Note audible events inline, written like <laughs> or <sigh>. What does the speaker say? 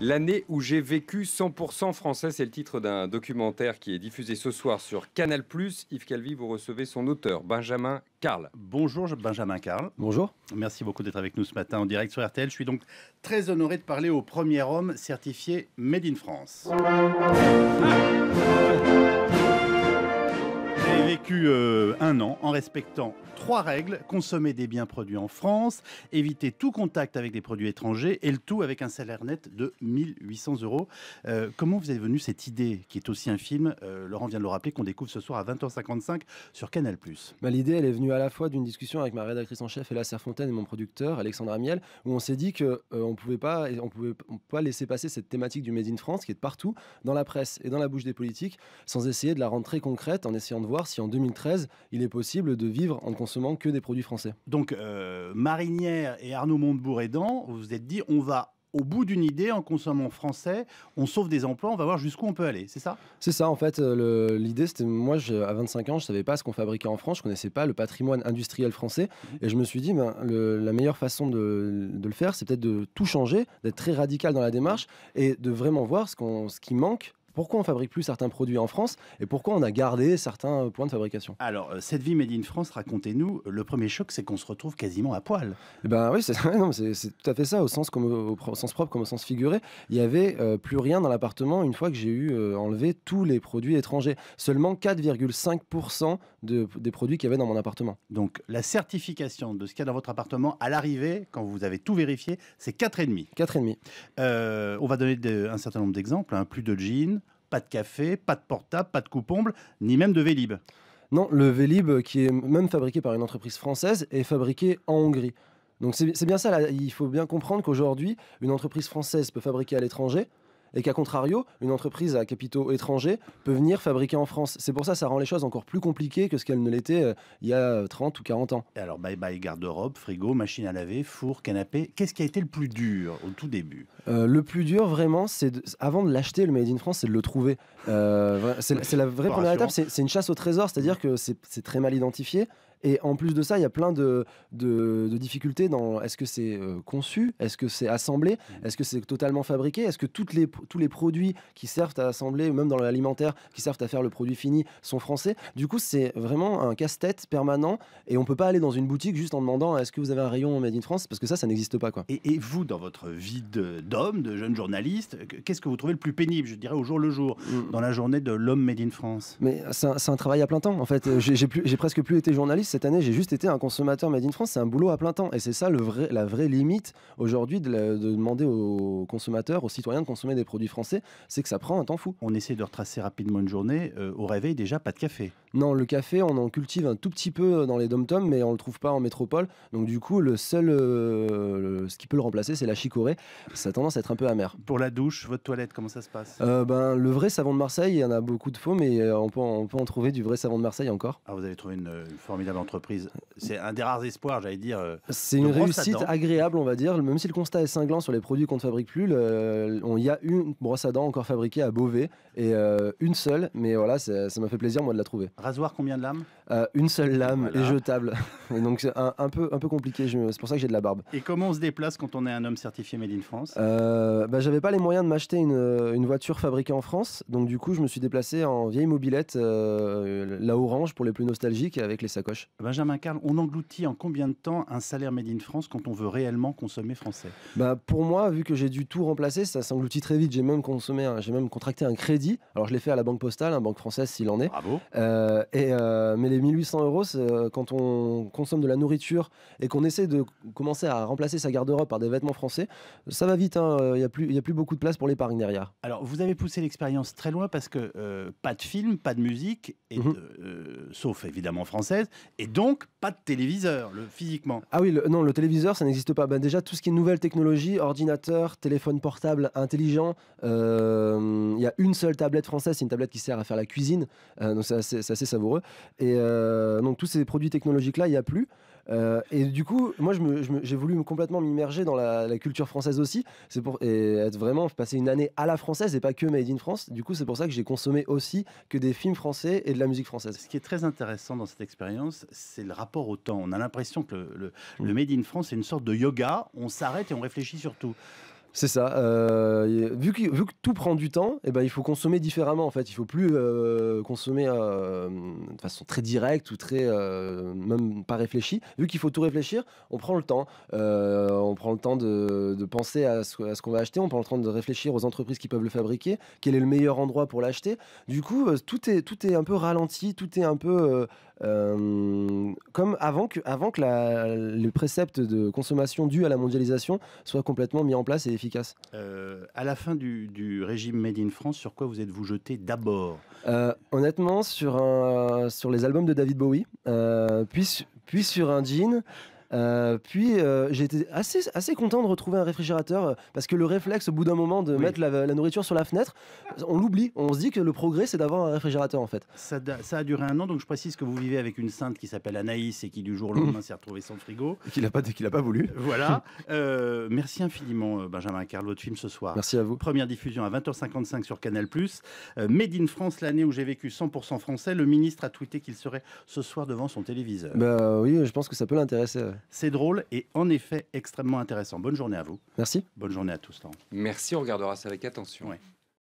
L'année où j'ai vécu 100% français, c'est le titre d'un documentaire qui est diffusé ce soir sur Canal+. Yves Calvi, vous recevez son auteur, Benjamin Carl. Bonjour Benjamin Carl. Bonjour. Merci beaucoup d'être avec nous ce matin en direct sur RTL. Je suis donc très honoré de parler au premier homme certifié Made in France. <laughs> J'ai vécu euh, un an en respectant trois règles consommer des biens produits en France, éviter tout contact avec des produits étrangers et le tout avec un salaire net de 1800 euros. Euh, comment vous est venu cette idée, qui est aussi un film, euh, Laurent vient de le rappeler, qu'on découvre ce soir à 20h55 sur Canal bah, L'idée, elle est venue à la fois d'une discussion avec ma rédactrice en chef, serre Serfontaine, et mon producteur, Alexandre miel où on s'est dit qu'on on pouvait pouvait pas laisser passer cette thématique du Made in France qui est partout, dans la presse et dans la bouche des politiques, sans essayer de la rendre très concrète, en essayant de voir si en 2013, il est possible de vivre en ne consommant que des produits français. Donc, euh, Marinière et Arnaud montebourg aidant, vous vous êtes dit, on va au bout d'une idée, en consommant français, on sauve des emplois, on va voir jusqu'où on peut aller, c'est ça C'est ça, en fait, euh, l'idée, c'était, moi, à 25 ans, je ne savais pas ce qu'on fabriquait en France, je ne connaissais pas le patrimoine industriel français, mhm. et je me suis dit, ben, la meilleure façon de, le faire, c'est peut-être de tout changer, d'être très radical dans la démarche, et de vraiment voir ce, qu'on, ce qui manque pourquoi on fabrique plus certains produits en France et pourquoi on a gardé certains points de fabrication Alors, euh, cette vie made in France, racontez-nous, le premier choc, c'est qu'on se retrouve quasiment à poil. Et eh ben oui, <laughs> c'est tout à fait ça, au sens, comme, au, sens propre comme au sens figuré. Il n'y avait euh, plus rien dans l'appartement une fois que j'ai eu euh, enlevé tous les produits étrangers. Seulement 4,5% des produits qu'il y avait dans mon appartement. Donc, la certification de ce qu'il y a dans votre appartement, à l'arrivée, quand vous avez tout vérifié, c'est 4,5. 4,5. Euh, on va donner un certain nombre d'exemples, hein. plus de jeans, pas de café, pas de portable, pas de coupomble, ni même de Vélib. Non, le Vélib, euh, qui est même fabriqué par une entreprise française, est fabriqué en Hongrie. Donc c'est bien ça, il faut bien comprendre qu'aujourd'hui, une entreprise française peut fabriquer à l'étranger, et qu'à contrario, une entreprise à capitaux étrangers peut venir fabriquer en France. C'est pour ça que ça rend les choses encore plus compliquées que ce qu'elles ne l'étaient euh, il y a 30 euh, ou 40 ans. alors, bye bye garde-robe, frigo, machine à laver, four, canapé. Qu'est-ce qui a été le plus dur au tout début euh, Le plus dur, vraiment, c'est avant de l'acheter, le Made in France, c'est de le trouver. c'est la vraie première étape, c'est une chasse au trésor, c'est-à-dire que c'est très mal identifié. Et en plus de ça, il y a plein de, difficultés dans est-ce que c'est conçu, est-ce que c'est assemblé, mmh. est-ce que c'est totalement fabriqué, est-ce que toutes les, tous les produits qui servent à assembler, ou même dans l'alimentaire, qui servent à faire le produit fini, sont français. Du coup, c'est vraiment un casse-tête permanent et on peut pas aller dans une boutique juste en demandant est-ce que vous avez un rayon Made in France parce que ça, ça n'existe pas. Quoi. Et, vous, dans votre vie d'homme, de, jeune journaliste, qu'est-ce que vous trouvez le plus pénible, je dirais, au jour le jour, mm. dans la journée de l'homme Made in France Mais c'est un, travail à plein temps, en fait. Euh, j'ai presque plus été journaliste cette année, j'ai juste été un consommateur Made in France, c'est un boulot à plein temps. Et c'est ça le vrai, la vraie limite aujourd'hui de, de, demander aux consommateurs, aux citoyens de consommer des produits français, c'est que ça prend un temps fou. On essaie de retracer rapidement une journée. Euh, au réveil, déjà, pas de café. Non, le café, on en cultive un tout petit peu euh, dans les dom-toms, mais on le trouve pas en métropole. Donc, du coup, le seul. Euh, ce qui peut le remplacer, c'est la chicorée. Ça a tendance à être un peu amer. Pour la douche, votre toilette, comment ça se passe ben, Le vrai savon de Marseille, il y en a beaucoup de faux, mais on peut, on peut en trouver du vrai savon de Marseille encore. Ah, vous avez trouvé une, formidable entreprise. C'est un des rares espoirs, j'allais dire. C'est une réussite agréable, on va dire. Même si le constat est cinglant sur les produits qu'on ne fabrique plus, on y a eu une brosse à dents encore fabriquée à Beauvais et euh, une seule, mais voilà, ça m'a fait plaisir moi de la trouver. Rasoir combien de lames euh, Une seule lame et jetable, <laughs> donc c'est un, peu un peu compliqué. C'est pour ça que j'ai de la barbe. Et comment on se déplace quand on est un homme certifié Made in France euh, bah, j'avais pas les moyens de m'acheter une, voiture fabriquée en France, donc du coup je me suis déplacé en vieille mobilette, la orange pour les plus nostalgiques, avec les sacoches. Benjamin Carl, on engloutit en combien de temps un salaire Made in France quand on veut réellement consommer français Bah pour moi, vu que j'ai dû tout remplacer, ça s'engloutit très vite j'ai même consommé, j'ai même contracté un crédit. Alors, je l'ai fait à la Banque Postale, hein, banque française s'il en est. Bravo. Euh, et, euh, mais les 1800 euros, euh, quand on consomme de la nourriture et qu'on essaie de commencer à remplacer sa garde-robe par des vêtements français, ça va vite. Hein, il y n'y a, plus, a plus beaucoup de place pour l'épargne derrière. Alors, vous avez poussé l'expérience très loin parce que pas de film, pas de musique, et mhm. sauf évidemment française, et donc pas de téléviseur le, physiquement. Ah oui, non, le téléviseur, ça n'existe pas. Ben, déjà, tout ce qui est nouvelle technologie, ordinateur, téléphone portable intelligent, il euh, y a une seule tablette française, c'est une tablette qui sert à faire la cuisine, euh, donc c'est assez, savoureux. Et euh, donc tous ces produits technologiques-là, il n'y a plus. et du coup, moi, j'ai voulu complètement m'immerger dans la, culture française aussi. C'est pour et être vraiment passer une année à la française et pas que Made in France. Du coup, c'est pour ça que j'ai consommé aussi que des films français et de la musique française. Ce qui est très intéressant dans cette expérience, c'est le rapport au temps. On a l'impression que le, le, mm. Made in France est une sorte de yoga. On s'arrête et on réfléchit sur tout. C'est ça. Euh, vu, que, tout prend du temps, eh ben, il faut consommer différemment. En fait, il faut plus euh, consommer euh, de façon très directe ou très même pas réfléchie. Vu qu'il faut tout réfléchir, on prend le temps. on prend le temps de, penser à ce, qu'on va acheter. On prend le temps de réfléchir aux entreprises qui peuvent le fabriquer. Quel est le meilleur endroit pour l'acheter Du coup, tout est tout est un peu ralenti, tout est un peu euh, comme avant que, avant que le précepte de consommation dû à la mondialisation soit complètement mis en place et efficace euh, À la fin du, du, régime Made in France, sur quoi vous êtes-vous jeté d'abord euh, Honnêtement, sur, un, sur les albums de David Bowie, puis, puis sur un jean. Euh, puis euh, j'ai été assez, assez content de retrouver un réfrigérateur euh, parce que le réflexe au bout d'un moment de mettre la, nourriture sur la fenêtre, on l'oublie. On se dit que le progrès c'est d'avoir un réfrigérateur en fait. Ça, a duré un an donc je précise que vous vivez avec une sainte qui s'appelle Anaïs et qui du jour au lendemain mmh. s'est retrouvée sans frigo. Qu'il n'a pas, qu'il pas voulu. Voilà. <laughs> merci infiniment Benjamin Carlo de film ce soir. Merci à vous. Première diffusion à 20h55 sur Canal+. Made in France, l'année où j'ai vécu 100% français, le ministre a tweeté qu'il serait ce soir devant son téléviseur. Bah oui, je pense que ça peut l'intéresser. C'est drôle et en effet extrêmement intéressant. Bonne journée à vous. Merci. Bonne journée à tous, Merci, on regardera ça avec attention.